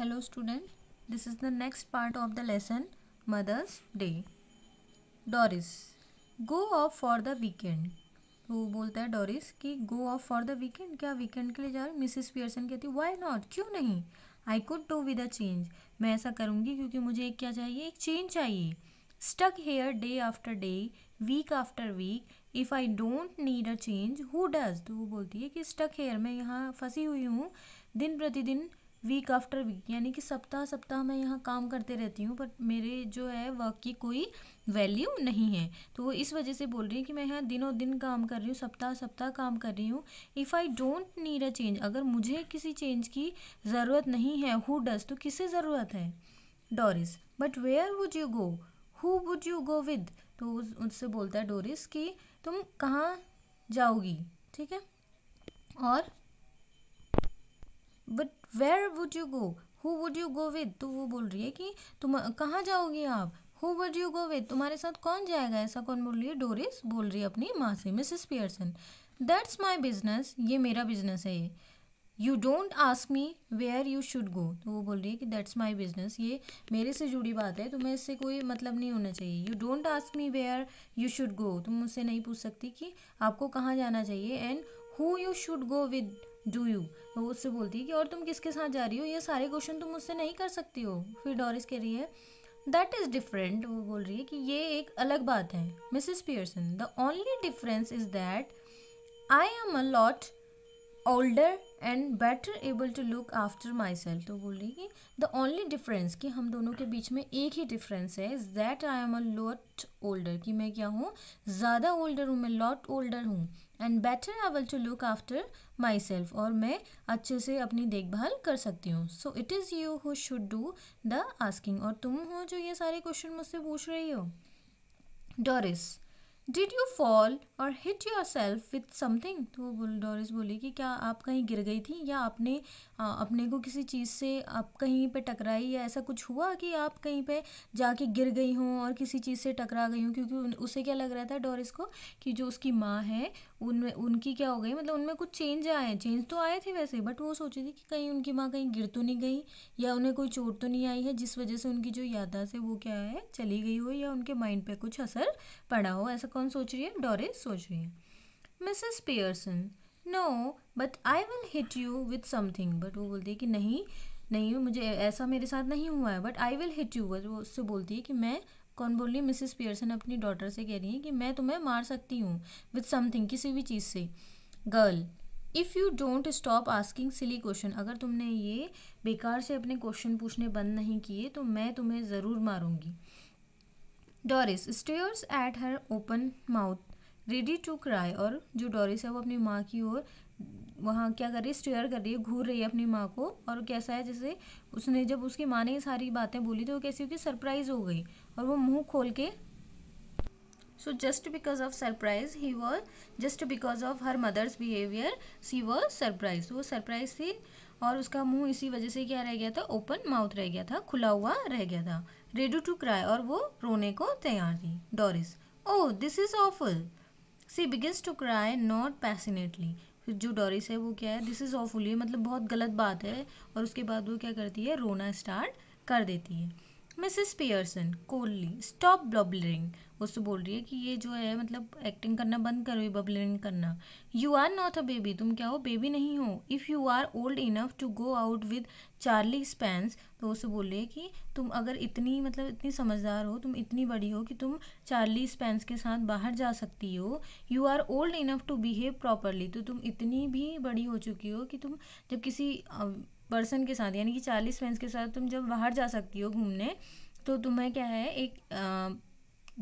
hello student this is the next part of the lesson mother's day doris go off for the weekend वो बोलता है Doris कि go off for the weekend क्या weekend के लिए जा रहे मिसिस पियर्सन कहती है वाई नॉट क्यों नहीं I could do with a change मैं ऐसा करूँगी क्योंकि मुझे एक क्या चाहिए एक चेंज चाहिए stuck here day after day week after week if i don't need a change who does तो वो बोलती है कि stuck here मैं यहाँ फंसी हुई हूँ दिन प्रतिदिन वीक आफ्टर वीक यानी कि सप्ताह सप्ताह मैं यहाँ काम करते रहती हूँ बट मेरे जो है वर्क की कोई वैल्यू नहीं है तो वो इस वजह से बोल रही है कि मैं यहाँ दिनों दिन काम कर रही हूँ सप्ताह सप्ताह काम कर रही हूँ if I don't need a change अगर मुझे किसी चेंज की ज़रूरत नहीं है हु डज तो किसे ज़रूरत है Doris but where would you go who would you go with तो उससे बोलता है डोरिस कि तुम कहाँ जाओगी ठीक है और but where would you go who would you go with तो वो बोल रही है कि तुम कहाँ जाओगी आप who would you go with तुम्हारे साथ कौन जाएगा ऐसा कौन बोल रही है डोरिस बोल रही है अपनी माँ से Mrs Pearson that's my business ये मेरा बिजनेस है ये you don't ask me where you should go तो वो बोल रही है कि दैट्स माई बिजनेस ये मेरे से जुड़ी बात है तुम्हें इससे कोई मतलब नहीं होना चाहिए you don't ask me where you should go तुम मुझसे नहीं पूछ सकती कि आपको कहाँ जाना चाहिए and who you should go with do you वो उससे बोलती है कि और तुम किसके साथ जा रही हो ये सारे क्वेश्चन तुम मुझसे नहीं कर सकती हो फिर डॉरिस कह रही है दैट इज़ डिफरेंट वो बोल रही है कि ये एक अलग बात है Mrs Pearson the only difference is that I am a lot older and better able to look after myself तो बोल रही है कि द ओनली डिफरेंस कि हम दोनों के बीच में एक ही डिफरेंस है is that I am a lot older कि मैं क्या हूँ ज़्यादा ओल्डर हूँ मैं लॉट ओल्डर हूँ and better able to look after myself और मैं अच्छे से अपनी देखभाल कर सकती हूँ so it is you who should do the asking और तुम हो जो ये सारे क्वेश्चन मुझसे पूछ रही हो डोरिस डिड यू फॉल और hit yourself with something तो वो बोल डोरिस बोली कि क्या आप कहीं गिर गई थी या आपने आ, अपने को किसी चीज़ से आप कहीं पे टकराई या ऐसा कुछ हुआ कि आप कहीं पे जाके गिर गई हों और किसी चीज़ से टकरा गई हों क्योंकि उसे क्या लग रहा था डोरिस को कि जो उसकी माँ है उनमें उनकी क्या हो गई मतलब उनमें कुछ चेंज आए चेंज तो आए थे वैसे बट वो सोची थी कि कहीं उनकी माँ कहीं गिर तो नहीं गई या उन्हें कोई चोट तो नहीं आई है जिस वजह से उनकी जो यादाश्त है वो क्या है चली गई हो या उनके माइंड पर कुछ असर पड़ा हो ऐसा कौन सोच रही है डॉरिस सोच रही है Mrs Pearson no but I will hit you with something but वो बोलती है कि नहीं नहीं मुझे ऐसा मेरे साथ नहीं हुआ है but I will hit you but वो उससे बोलती है कि मैं कौन बोल रही है मिसिस पियर्सन अपनी डॉटर से कह रही है कि मैं तुम्हें मार सकती हूँ विद समथिंग किसी भी चीज़ से girl if you don't stop asking silly question अगर तुमने ये बेकार से अपने क्वेश्चन पूछने बंद नहीं किए तो मैं तुम्हें ज़रूर मारूंगी Doris stares at her open mouth ready to cry और जो डॉरिस है वो अपनी माँ की ओर वहाँ क्या कर रही है स्टेयर कर रही है घूर रही है अपनी माँ को और कैसा है जैसे उसने जब उसकी माँ ने ये सारी बातें बोली तो वो कैसी होगी सरप्राइज हो गई और वो मुंह खोल के so just because of surprise he was just because of her mother's behaviour she was surprise वो सरप्राइज थी और उसका मुंह इसी वजह से क्या रह गया था ओपन माउथ रह गया था खुला हुआ रह गया था रेडी टू क्राई और वो रोने को तैयार थी Doris oh this is awful she begins to cry not passionately जो डोरिस है वो क्या है दिस इज़ ऑफुली मतलब बहुत गलत बात है और उसके बाद वो क्या करती है रोना स्टार्ट कर देती है Mrs Pearson coldly stop blubbering उससे तो बोल रही है कि ये जो है मतलब एक्टिंग करना बंद करो ये बबलरिंग करना you are not a baby तुम क्या हो बेबी नहीं हो if you are old enough to go out with Charlie Spence तो उससे तो बोल रही है कि तुम अगर इतनी मतलब इतनी समझदार हो तुम इतनी बड़ी हो कि तुम चार्ली स्पैंस के साथ बाहर जा सकती हो you are old enough to behave properly तो तुम इतनी भी बड़ी हो चुकी हो कि तुम जब किसी पर्सन के साथ यानी कि चालीस फ्रेंड्स के साथ तुम जब बाहर जा सकती हो घूमने तो तुम्हें क्या है एक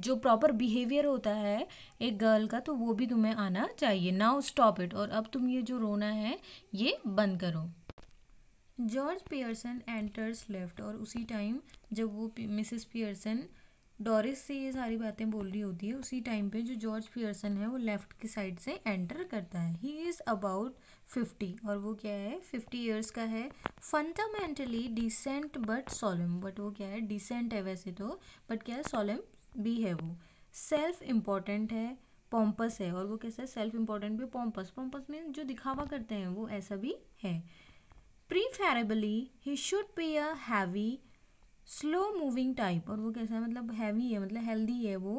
जो प्रॉपर बिहेवियर होता है एक गर्ल का तो वो भी तुम्हें आना चाहिए नाउ स्टॉप इट और अब तुम ये जो रोना है ये बंद करो जॉर्ज पियर्सन एंटर्स लेफ्ट और उसी टाइम जब वो मिसेस पियर्सन डोरिस से ये सारी बातें बोल रही होती है उसी टाइम पे जो जॉर्ज पियर्सन है वो लेफ्ट की साइड से एंटर करता है ही इज़ अबाउट फिफ्टी और वो क्या है फिफ्टी ईयर्स का है fundamentally decent but solemn but वो क्या है डिसेंट है वैसे तो बट क्या है सोलम भी है वो सेल्फ इम्पॉर्टेंट है पॉम्पस है और वो कैसा है सेल्फ इम्पॉर्टेंट भी पॉम्पस पॉम्पस मीन जो दिखावा करते हैं वो ऐसा भी है प्रीफेरेबली he should be a heavy slow moving type और वो कैसा है मतलब हैवी है मतलब हेल्दी है वो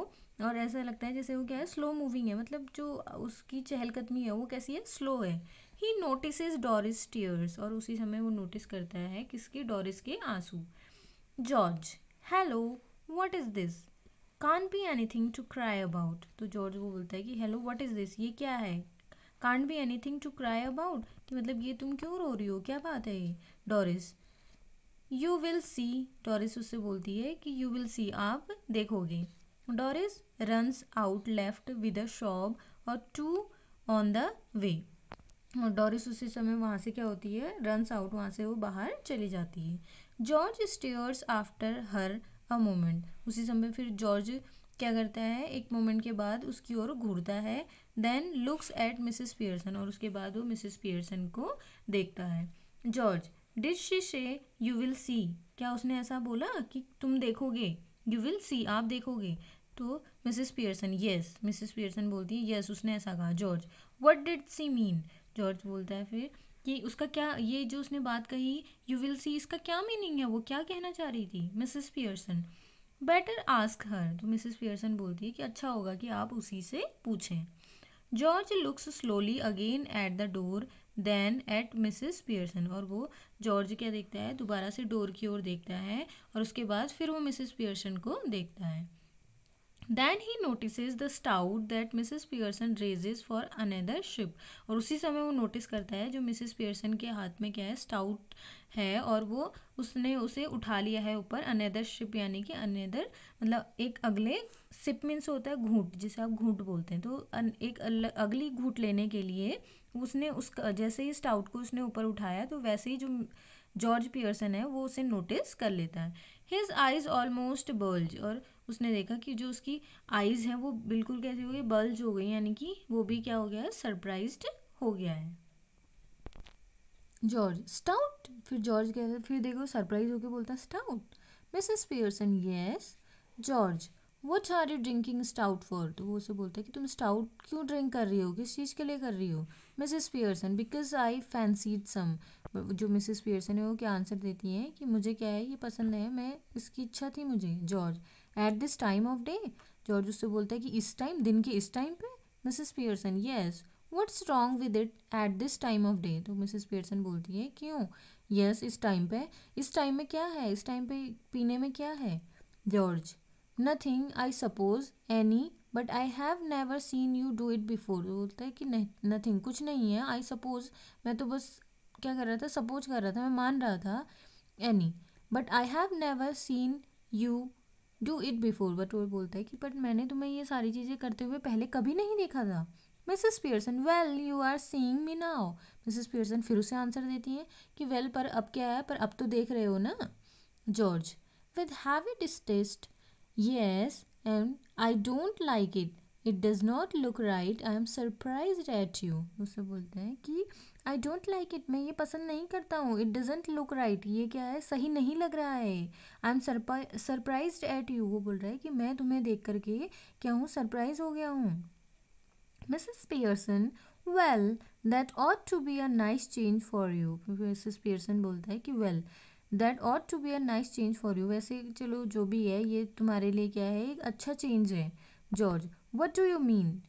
और ऐसा लगता है जैसे वो क्या है स्लो मूविंग है मतलब जो उसकी चहलकदमी है वो कैसी है स्लो है ही नोटिस डोरिस टीयर्स और उसी समय वो नोटिस करता है किसके डोरिस के आंसू George hello what is this can be anything to cry about तो जॉर्ज वो बोलता है कि हेलो व्हाट इज़ दिस ये क्या है can be anything to cry about कि मतलब ये तुम क्यों रो रही हो क्या बात है ये Doris you will see Doris उससे बोलती है कि यू विल सी आप देखोगे Doris runs out left with a sob और टू ऑन द वे और डोरिस उसी समय वहाँ से क्या होती है रन्स आउट वहाँ से वो बाहर चली जाती है George stares after her a moment उसी समय फिर जॉर्ज क्या करता है एक मोमेंट के बाद उसकी ओर घूरता है then looks at Mrs Pearson और उसके बाद वो मिसिस पियर्सन को देखता है George did she say you will see क्या उसने ऐसा बोला कि तुम देखोगे यू विल सी आप देखोगे तो Mrs Pearson yes Mrs Pearson बोलती है येस yes, उसने ऐसा कहा George what did she mean George बोलता है फिर कि उसका क्या ये जो उसने बात कही यू विल सी इसका क्या मीनिंग है वो क्या कहना चाह रही थी Mrs Pearson better ask her तो मिसिस पियर्सन बोलती है कि अच्छा होगा कि आप उसी से पूछें George looks slowly again at the door then at Mrs Pearson और वो जॉर्ज क्या देखता है दोबारा से डोर की ओर देखता है और उसके बाद फिर वो मिसिस पियर्सन को देखता है then he notice the stout that Mrs Pearson raises for another sip और उसी समय वो नोटिस करता है जो मिसिस पियर्सन के हाथ में क्या है स्टाउट है और वो उसने उसे उठा लिया है ऊपर अनदर शिप यानी कि अनदर मतलब एक अगले सिप मीन्स होता है घूट जिसे आप घूट बोलते हैं तो एक अगली घूट लेने के लिए उसने उसका जैसे ही स्टाउट को उसने ऊपर उठाया तो वैसे ही जो जॉर्ज पियर्सन है वो उसे नोटिस कर लेता है हिज आइज ऑलमोस्ट बल्ज और उसने देखा कि जो उसकी आइज़ हैं वो बिल्कुल कैसे हो गई बल्ज हो गई यानी कि वो भी क्या हो गया है सरप्राइज हो गया है जॉर्ज स्टाउट फिर जॉर्ज कहते फिर देखो सरप्राइज होकर बोलता stout Mrs Pearson yes George what are you drinking stout for तो वो उसे बोलता है कि तुम स्टाउट क्यों ड्रिंक कर रही हो किस चीज़ के लिए कर रही हो Mrs Pearson because I fancied some जो मिसेस पियर्सन है वो क्या आंसर देती हैं कि मुझे क्या है ये पसंद है मैं इसकी इच्छा थी मुझे George at this time of day George उससे बोलता है कि इस टाइम दिन के इस टाइम पे Mrs Pearson yes what's wrong with it at this time of day तो मिसेस पियर्सन बोलती है क्यों यस yes, इस टाइम पे इस टाइम में क्या है इस टाइम पे पीने में क्या है George nothing I suppose any but I have never seen you do it before बोलता है कि नहीं नथिंग कुछ नहीं है आई सपोज मैं तो बस क्या कर रहा था सपोज कर रहा था मैं मान रहा था any but I have never seen you do it before but वो बोलता है कि बट मैंने तुम्हें ये सारी चीज़ें करते हुए पहले कभी नहीं देखा था Mrs Pearson well you are seeing me now Mrs Pearson फिर उसे आंसर देती हैं कि वेल well, पर अब क्या है पर अब तो देख रहे हो ना George with have heavy distaste yes and I don't like it it does not look right I am surprise at you उसे बोलते हैं कि आई डोंट लाइक इट मैं ये पसंद नहीं करता हूँ इट डजेंट लुक राइट ये क्या है सही नहीं लग रहा है I am surprise at you वो बोल रहा है कि मैं तुम्हें देख करके क्या हूँ सरप्राइज हो गया हूँ Mrs Pearson well that ought to be a nice change for you Mrs Pearson बोलता है कि well that ought to be a nice change for you वैसे चलो जो भी है ये तुम्हारे लिए क्या है एक अच्छा चेंज है George what do you mean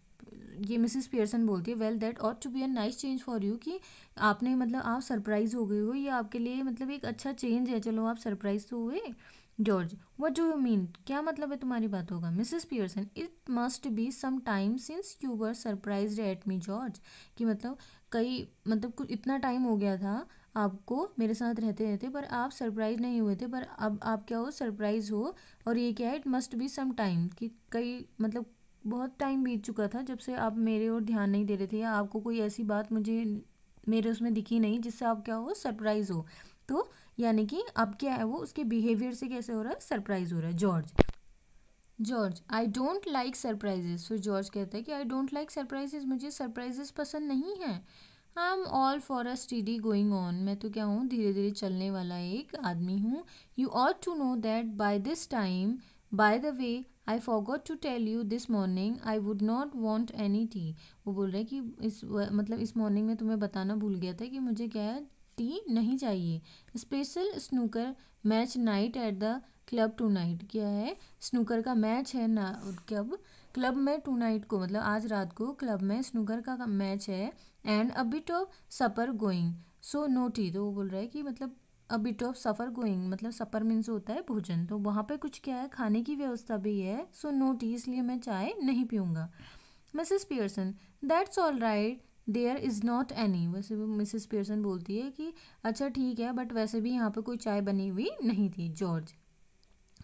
ये मिसिस पियर्सन बोलती है well that ought to be a nice change for you कि आपने मतलब आप सरप्राइज़ हो गए हो ये आपके लिए मतलब एक अच्छा चेंज है चलो आप सरप्राइज़ तो हुए George what do you mean क्या मतलब है तुम्हारी बात होगा Mrs Pearson it must be some time since you were surprise at me George कि मतलब कई मतलब कुछ इतना टाइम हो गया था आपको मेरे साथ रहते रहते पर आप सरप्राइज नहीं हुए थे पर अब आप क्या हो सरप्राइज हो और ये क्या है it must be some time कि कई मतलब बहुत टाइम बीत चुका था जब से आप मेरे और ध्यान नहीं दे रहे थे या आपको कोई ऐसी बात मुझे मेरे उसमें दिखी नहीं जिससे आप क्या हो सरप्राइज़ हो तो यानी कि अब क्या है वो उसके बिहेवियर से कैसे हो रहा है सरप्राइज़ हो रहा है George George I don't like surprises फिर जॉर्ज कहता है कि आई डोंट लाइक सरप्राइजेज मुझे सरप्राइजेज पसंद नहीं है I am all for a steady going on मैं तो क्या हूँ धीरे धीरे चलने वाला एक आदमी हूँ you ought to know that by this time by the way I forgot to tell you this morning I would not want any tea. वो बोल रहे कि इस मतलब इस मॉर्निंग में तुम्हें बताना भूल गया था कि मुझे क्या है टी नहीं चाहिए special snooker match night at the club tonight क्या है स्नूकर का मैच है ना क्लब क्लब में टू नाइट को मतलब आज रात को क्लब में स्नूकर का मैच है and a bit of supper going so no tea तो वो बोल रहा है कि मतलब a bit of supper going मतलब सफर मीन्स होता है भोजन तो वहाँ पे कुछ क्या है खाने की व्यवस्था भी है सो नो टी इसलिए मैं चाय नहीं पीऊँगा Mrs Pearson that's all right there is not any वैसे वो मिसेस पियर्सन बोलती है कि अच्छा ठीक है बट वैसे भी यहाँ पे कोई चाय बनी हुई नहीं थी George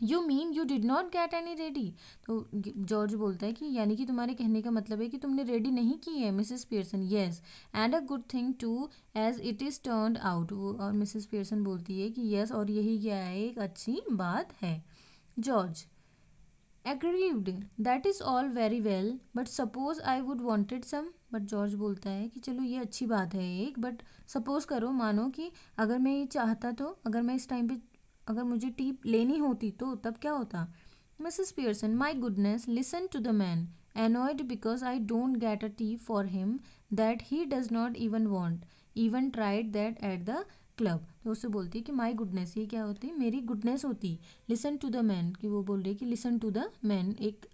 you mean you did not get any ready तो जॉर्ज बोलता है कि यानी कि तुम्हारे कहने का मतलब है कि तुमने रेडी नहीं की है Mrs Pearson yes and a good thing too as it is turn out वो और मिसिस पियर्सन बोलती है कि यस और यही क्या है एक अच्छी बात है George aggrieved that is all very well but suppose I would wanted some but George बोलता है कि चलो ये अच्छी बात है एक बट सपोज़ करो मानो कि अगर मैं ये चाहता तो अगर मैं इस टाइम पे अगर मुझे टी लेनी होती तो तब क्या होता Mrs Pearson my goodness listen to the man annoyed because I don't get a tea for him that he does not even want even tried that at the club तो उससे बोलती है कि माई गुडनेस ये क्या होती मेरी goodness होती लिसन टू द मैन कि वो बोल रही है कि लिसन टू द मैन एक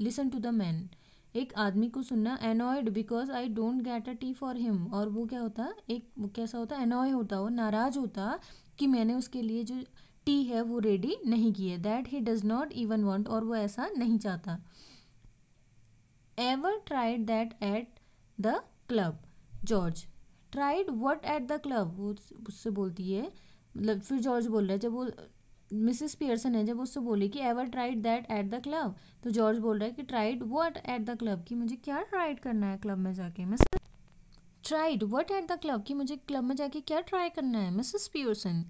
लिसन टू द मैन एक आदमी को सुनना annoyed because I don't get a tea for him और वो क्या होता एक वो कैसा होता एनॉय होता वो नाराज़ होता कि मैंने उसके लिए जो टी है वो रेडी नहीं किए that he does not even want और वो ऐसा नहीं चाहता ever tried that at the club George tried what at the club वो उससे बोलती है मतलब फिर जॉर्ज बोल रहा है जब वो मिसिस पियर्सन है जब उससे बोली कि ever tried that at the club तो जॉर्ज बोल रहा है कि tried what at the club कि मुझे क्या ट्राइड करना है क्लब में जाके मैं tried what at the club कि मुझे क्लब में जाके क्या ट्राई करना है Mrs Pearson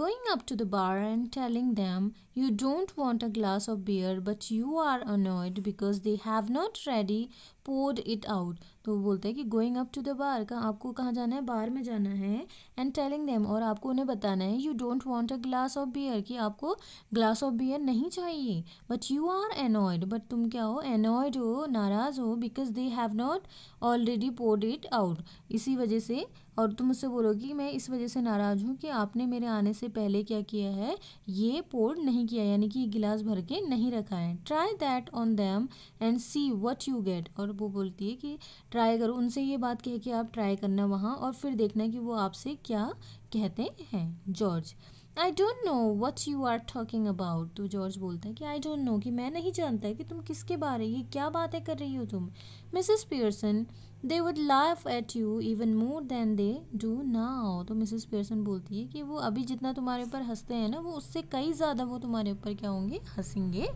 going up to the bar and telling them You don't want a glass of beer but you are annoyed because they have not ready poured it out तो बोलते हैं कि going up to the bar का आपको कहाँ जाना है बार में जाना है एंड टेलिंग देम और आपको उन्हें बताना है you don't want a glass of beer कि आपको ग्लास ऑफ बियर नहीं चाहिए but you are annoyed but तुम क्या हो एनॉयड हो नाराज़ हो because they have not already poured it out इसी वजह से और तुम मुझसे बोलोगी मैं इस वजह से नाराज़ हूँ कि आपने मेरे आने से पहले क्या किया है ये पोर्ड नहीं किया यानी कि गिलास भर के नहीं रखा है try that on them and see what you get और वो बोलती है कि ट्राई करो उनसे ये बात कह के आप ट्राई करना वहाँ और फिर देखना कि वो आपसे क्या कहते हैं George I don't know what you are talking about तो जॉर्ज बोलता है कि आई डोंट नो कि मैं नहीं जानता कि तुम किसके बारे ये क्या बातें कर रही हो तुम Mrs Pearson they would laugh at you even more than they do now तो मिसिस पियर्सन बोलती है कि वो अभी जितना तुम्हारे ऊपर हंसते हैं ना वो उससे कई ज़्यादा वो तुम्हारे ऊपर क्या होंगे हंसेंगे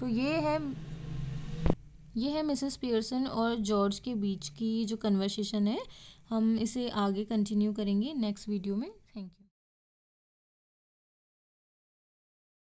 तो ये है ये है मिसेस पियर्सन और जॉर्ज के बीच की जो कन्वर्सेशन है हम इसे आगे कंटिन्यू करेंगे नेक्स्ट वीडियो में